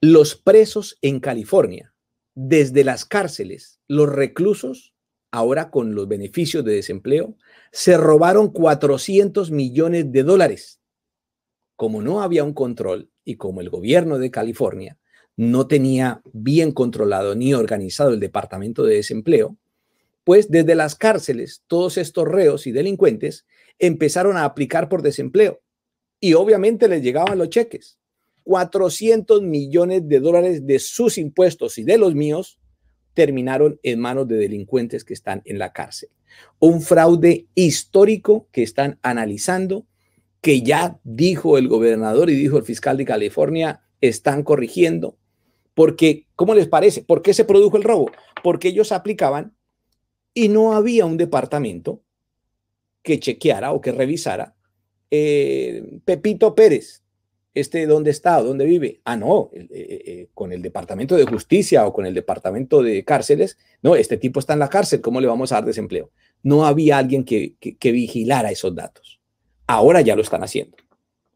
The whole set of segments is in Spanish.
los presos en California, desde las cárceles, los reclusos, ahora con los beneficios de desempleo, se robaron 400 millones de dólares. Como no había un control y como el gobierno de California no tenía bien controlado ni organizado el departamento de desempleo, pues desde las cárceles todos estos reos y delincuentes empezaron a aplicar por desempleo y obviamente les llegaban los cheques. 400 millones de dólares de sus impuestos y de los míos terminaron en manos de delincuentes que están en la cárcel. Un fraude histórico que están analizando, que ya dijo el gobernador y dijo el fiscal de California, están corrigiendo. Porque, ¿cómo les parece? ¿Por qué se produjo el robo? Porque ellos aplicaban y no había un departamento que chequeara o que revisara. Eh, Pepito Pérez, este dónde está, dónde vive. Ah, no, eh, eh, eh, con el Departamento de Justicia o con el Departamento de Cárceles, no, este tipo está en la cárcel, ¿cómo le vamos a dar desempleo? No había alguien que, que, vigilara esos datos. Ahora ya lo están haciendo.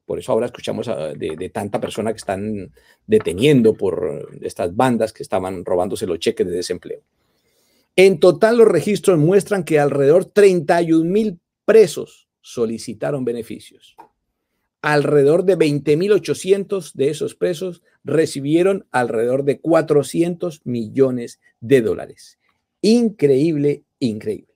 Por eso ahora escuchamos ah, de, de, tanta persona que están deteniendo por estas bandas que estaban robándose los cheques de desempleo. En total, los registros muestran que alrededor 31 mil presos solicitaron beneficios alrededor de 20.800 de esos presos recibieron alrededor de 400 millones de dólares. Increíble, increíble.